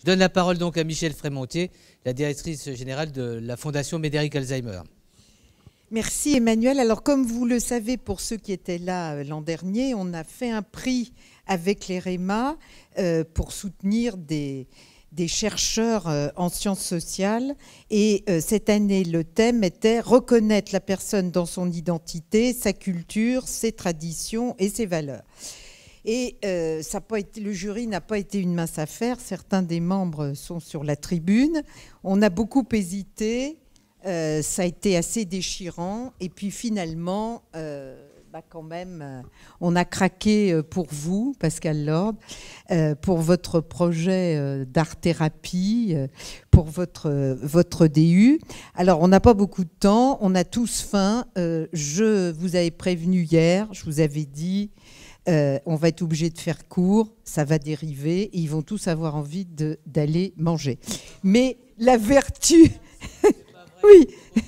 Je donne la parole donc à Michel Frémontier, la directrice générale de la Fondation Médéric Alzheimer. Merci Emmanuel. Alors comme vous le savez, pour ceux qui étaient là euh, l'an dernier, on a fait un prix avec les e euh, pour soutenir des chercheurs euh, en sciences sociales. Et cette année, le thème était reconnaître la personne dans son identité, sa culture, ses traditions et ses valeurs. Et euh, ça pas été, le jury n'a pas été une mince affaire. Certains des membres sont sur la tribune. On a beaucoup hésité. Euh, ça a été assez déchirant. Et puis finalement, euh, bah, quand même, on a craqué pour vous, Pascal Lord, pour votre projet d'art-thérapie, pour votre, votre DU. Alors, on n'a pas beaucoup de temps, on a tous faim. je vous avais prévenu hier, je vous avais dit euh, on va être obligé de faire court, ça va dériver, ils vont tous avoir envie d'aller manger. Mais la vertu... oui.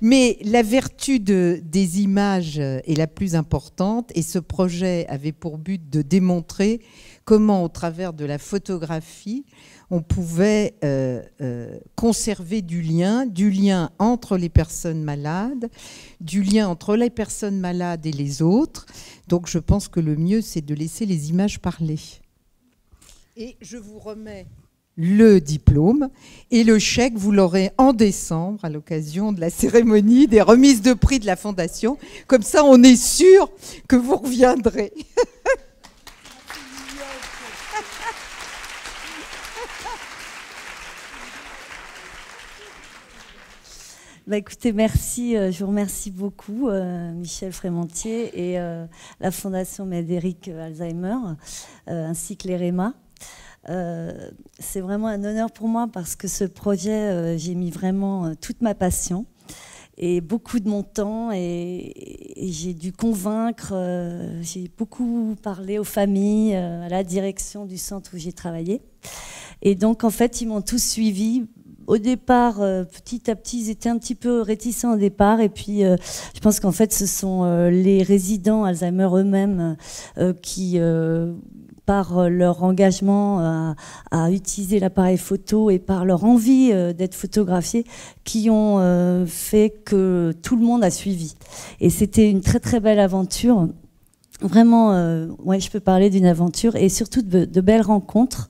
Mais la vertu des images est la plus importante et ce projet avait pour but de démontrer comment, au travers de la photographie, on pouvait euh, euh, conserver du lien, du lien entre les personnes malades, du lien entre les personnes malades et les autres. Donc je pense que le mieux, c'est de laisser les images parler. Et je vous remets le diplôme et le chèque, vous l'aurez en décembre à l'occasion de la cérémonie des remises de prix de la Fondation. Comme ça, on est sûr que vous reviendrez. Bah écoutez, merci, euh, je vous remercie beaucoup, euh, Michel Frémentier et euh, la Fondation Médéric Alzheimer, ainsi que l'EREMA. C'est vraiment un honneur pour moi parce que ce projet, j'ai mis vraiment toute ma passion et beaucoup de mon temps et, et j'ai dû convaincre, j'ai beaucoup parlé aux familles, à la direction du centre où j'ai travaillé. Et donc en fait, ils m'ont tous suivi au départ, euh, petit à petit, ils étaient un petit peu réticents au départ. Et puis, euh, je pense qu'en fait, ce sont euh, les résidents Alzheimer eux-mêmes qui par leur engagement à, utiliser l'appareil photo et par leur envie d'être photographiés qui ont fait que tout le monde a suivi. Et c'était une très très belle aventure. Vraiment, ouais, je peux parler d'une aventure et surtout de belles rencontres.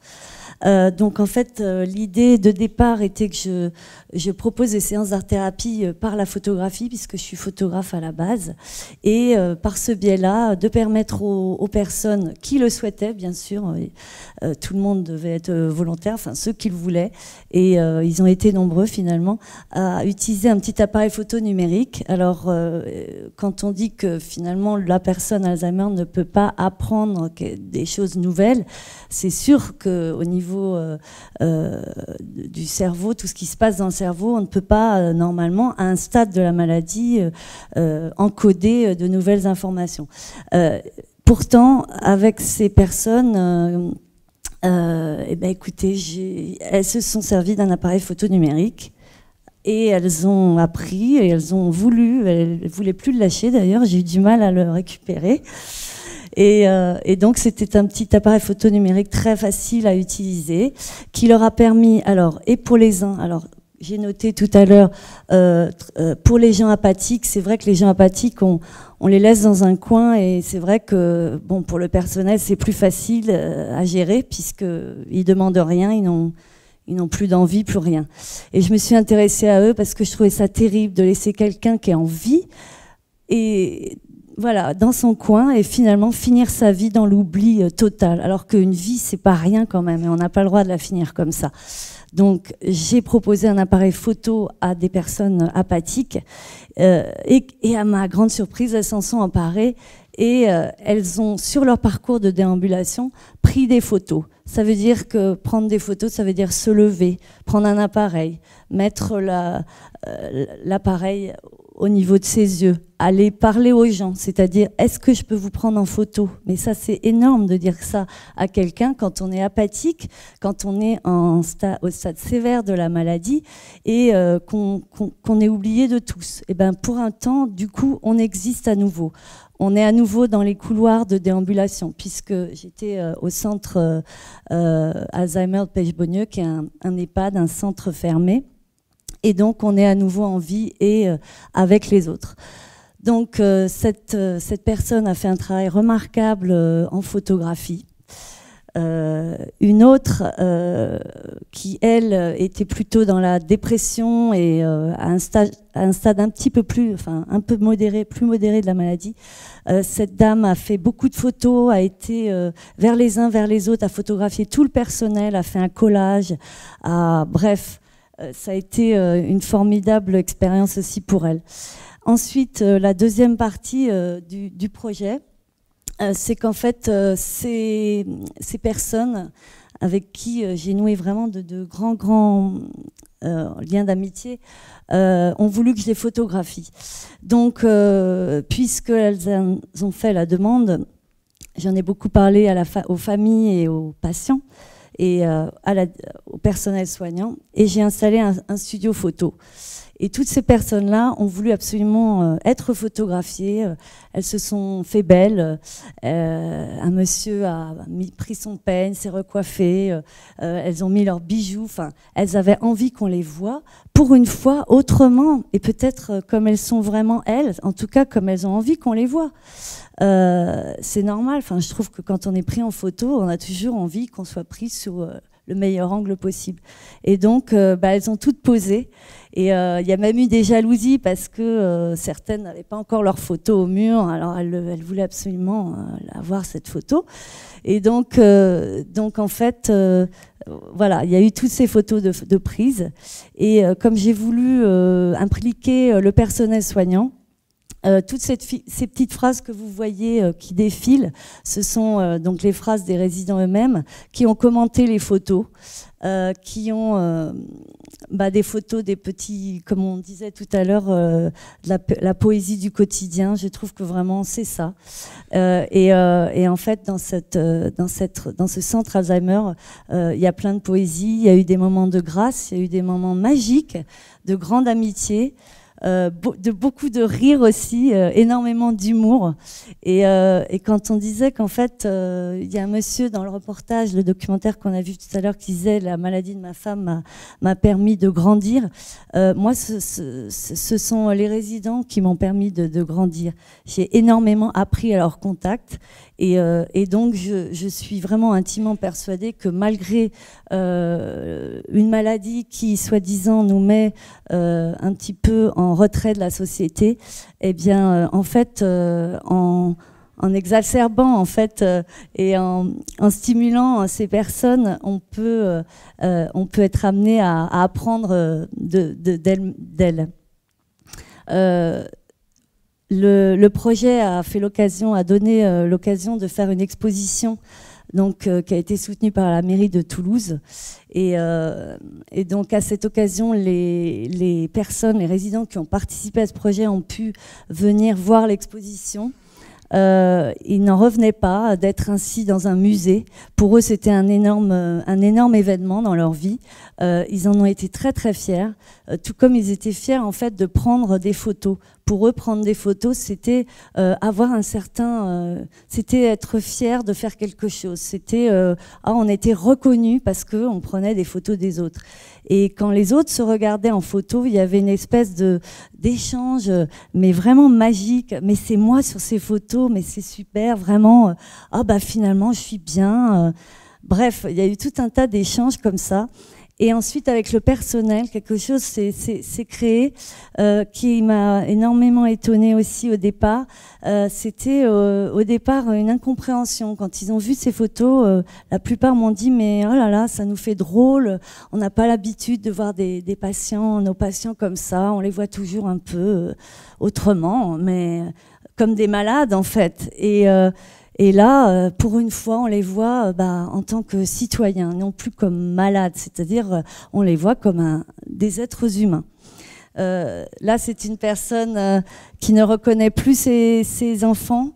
Euh, donc en fait, euh, l'idée de départ était que je, propose des séances d'art-thérapie euh, par la photographie, puisque je suis photographe à la base, et par ce biais-là, de permettre aux, personnes qui le souhaitaient, bien sûr, tout le monde devait être volontaire, enfin ceux qui le voulaient, et ils ont été nombreux finalement, à utiliser un petit appareil photo numérique. Alors quand on dit que finalement la personne Alzheimer ne peut pas apprendre des choses nouvelles, c'est sûr qu'au niveau euh, euh, du cerveau, tout ce qui se passe dans le cerveau, on ne peut pas euh, normalement, à un stade de la maladie, encoder de nouvelles informations. pourtant, avec ces personnes... Eh ben écoutez, elles se sont servies d'un appareil photo numérique et elles ont appris et elles ont voulu, elles voulaient plus le lâcher d'ailleurs, j'ai eu du mal à le récupérer. Euh, et, donc c'était un petit appareil photo numérique très facile à utiliser qui leur a permis, alors, et pour les uns, alors j'ai noté tout à l'heure, euh, euh, pour les gens apathiques, c'est vrai que les gens apathiques, on, les laisse dans un coin et c'est vrai que bon, pour le personnel, c'est plus facile à gérer puisqu'ils ne demandent rien, ils n'ont ils n'ont plus d'envie, plus rien. Et je me suis intéressée à eux parce que je trouvais ça terrible de laisser quelqu'un qui est en vie et voilà, dans son coin et finalement finir sa vie dans l'oubli euh, total. Alors qu'une vie, c'est pas rien quand même, et on n'a pas le droit de la finir comme ça. Donc, j'ai proposé un appareil photo à des personnes apathiques, euh, et, à ma grande surprise, elles s'en sont emparées et euh, elles ont, sur leur parcours de déambulation, pris des photos. Ça veut dire que prendre des photos, ça veut dire se lever, prendre un appareil, mettre l'appareil au niveau de ses yeux, aller parler aux gens, c'est-à-dire est-ce que je peux vous prendre en photo Mais ça c'est énorme de dire ça à quelqu'un quand on est apathique, quand on est au stade sévère de la maladie et euh, qu'on est oublié de tous. Et eh ben pour un temps, du coup, on existe à nouveau. On est à nouveau dans les couloirs de déambulation, puisque j'étais euh, au centre euh, Alzheimer de pêche qui est un, un EHPAD, un centre fermé et donc on est à nouveau en vie et euh, avec les autres. Donc euh, cette, euh, cette personne a fait un travail remarquable en photographie. une autre qui, elle, était plutôt dans la dépression et à, un stade, un stade un petit peu plus, enfin un peu modéré, plus modéré de la maladie. cette dame a fait beaucoup de photos, a été vers les uns, vers les autres, a photographié tout le personnel, a fait un collage, a, bref, euh, ça a été euh, une formidable expérience aussi pour elle. Ensuite, euh, la deuxième partie du, projet, c'est qu'en fait, ces, personnes avec qui j'ai noué vraiment de, grands, grands liens d'amitié, ont voulu que je les photographie. Donc, puisqu'elles ont fait la demande, j'en ai beaucoup parlé aux familles et aux patients et euh, à la, au personnel soignant. Et j'ai installé un, studio photo. Et toutes ces personnes-là ont voulu absolument euh, être photographiées. Euh, elles se sont fait belles. Euh, un monsieur a pris son peigne, s'est recoiffé. elles ont mis leurs bijoux. Enfin, elles avaient envie qu'on les voit pour une fois autrement et peut-être comme elles sont vraiment elles. En tout cas, comme elles ont envie qu'on les voit. C'est normal. Enfin, je trouve que quand on est pris en photo, on a toujours envie qu'on soit pris sous le meilleur angle possible. Et donc, euh, bah, elles ont toutes posé. Et euh, il y a même eu des jalousies parce que euh, certaines n'avaient pas encore leur photo au mur. Alors, elles, voulaient absolument avoir cette photo. Et donc, donc en fait, voilà, il y a eu toutes ces photos de, de prise. Et comme j'ai voulu impliquer le personnel soignant, euh, toutes ces petites phrases que vous voyez euh, qui défilent, ce sont euh, donc les phrases des résidents eux-mêmes qui ont commenté les photos, qui ont bah, des photos des petits, comme on disait tout à l'heure, la, la, poésie du quotidien. Je trouve que vraiment c'est ça. Et, et, en fait, dans, cette, dans, cette, dans ce centre Alzheimer, il y a plein de poésie, il y a eu des moments de grâce, il y a eu des moments magiques, de grande amitié. Euh, de beaucoup de rire aussi, euh, énormément d'humour. Euh, et, quand on disait qu'en fait, il y a un monsieur dans le reportage, le documentaire qu'on a vu tout à l'heure, qui disait la maladie de ma femme m'a permis de grandir. moi, ce, sont les résidents qui m'ont permis de, de grandir. J'ai énormément appris à leur contact euh, et, donc, je, suis vraiment intimement persuadée que malgré euh, une maladie qui, soi-disant, nous met euh, un petit peu en retrait de la société, eh bien, en fait, en exacerbant en fait et en, stimulant ces personnes, on peut, on peut être amené à, apprendre d'elles. Le, projet a fait l'occasion, donné euh, l'occasion de faire une exposition euh, qui a été soutenue par la mairie de Toulouse. Et, euh, donc à cette occasion, les, personnes, les résidents qui ont participé à ce projet ont pu venir voir l'exposition. ils n'en revenaient pas d'être ainsi dans un musée. Pour eux, c'était un énorme, un énorme événement dans leur vie. ils en ont été très très fiers, tout comme ils étaient fiers en fait de prendre des photos pour eux, prendre des photos, c'était euh, avoir un certain, euh, c'était être fier de faire quelque chose. C'était, euh, ah, on était reconnus parce que on prenait des photos des autres. Et quand les autres se regardaient en photo, il y avait une espèce de d'échange, mais vraiment magique. Mais c'est moi sur ces photos, mais c'est super, vraiment. Ah bah finalement, je suis bien. Bref, il y a eu tout un tas d'échanges comme ça. Et ensuite, avec le personnel, quelque chose s'est créé euh, qui m'a énormément étonnée aussi au départ. Euh, C'était euh, au départ une incompréhension. Quand ils ont vu ces photos, euh, la plupart m'ont dit mais oh là là, ça nous fait drôle. On n'a pas l'habitude de voir des, des, patients, nos patients comme ça. On les voit toujours un peu euh, autrement, mais comme des malades en fait. Et euh, et là, euh, pour une fois, on les voit euh, bah, en tant que citoyens, non plus comme malades, c'est-à-dire euh, on les voit comme des êtres humains. là, c'est une personne qui ne reconnaît plus ses, enfants,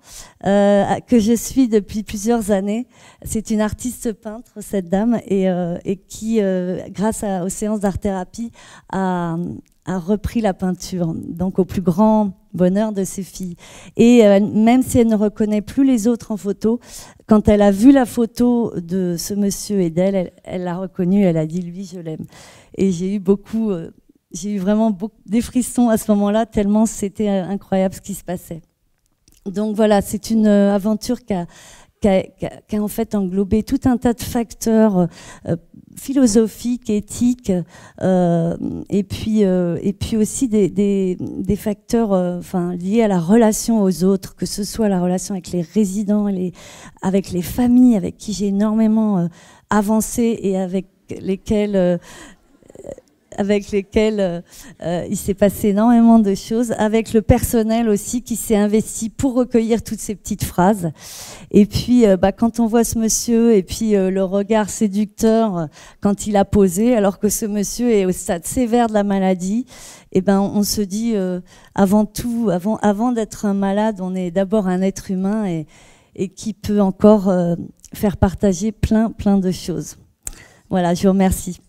que je suis depuis plusieurs années. C'est une artiste peintre, cette dame, et, qui, grâce aux séances d'art-thérapie, a, a repris la peinture, donc au plus grand bonheur de ses filles. Et euh, même si elle ne reconnaît plus les autres en photo, quand elle a vu la photo de ce monsieur et d'elle, elle, l'a reconnu, elle a dit lui je l'aime. Et j'ai eu beaucoup, euh, j'ai eu vraiment beaucoup, des frissons à ce moment-là, tellement c'était euh, incroyable ce qui se passait. Donc voilà, c'est une aventure qui a qui a, en fait englobé tout un tas de facteurs euh, philosophiques, éthiques, euh, et, puis, euh, et puis aussi des, facteurs liés à la relation aux autres, que ce soit la relation avec les résidents, les, avec les familles, avec qui j'ai énormément avancé et avec lesquelles avec lesquels euh, euh, il s'est passé énormément de choses, avec le personnel aussi qui s'est investi pour recueillir toutes ces petites phrases. Et puis, euh, bah, quand on voit ce monsieur et puis le regard séducteur quand il a posé, alors que ce monsieur est au stade sévère de la maladie, eh ben, on se dit, avant tout, avant, avant d'être un malade, on est d'abord un être humain et, et qui peut encore faire partager plein, plein de choses. Voilà, je vous remercie.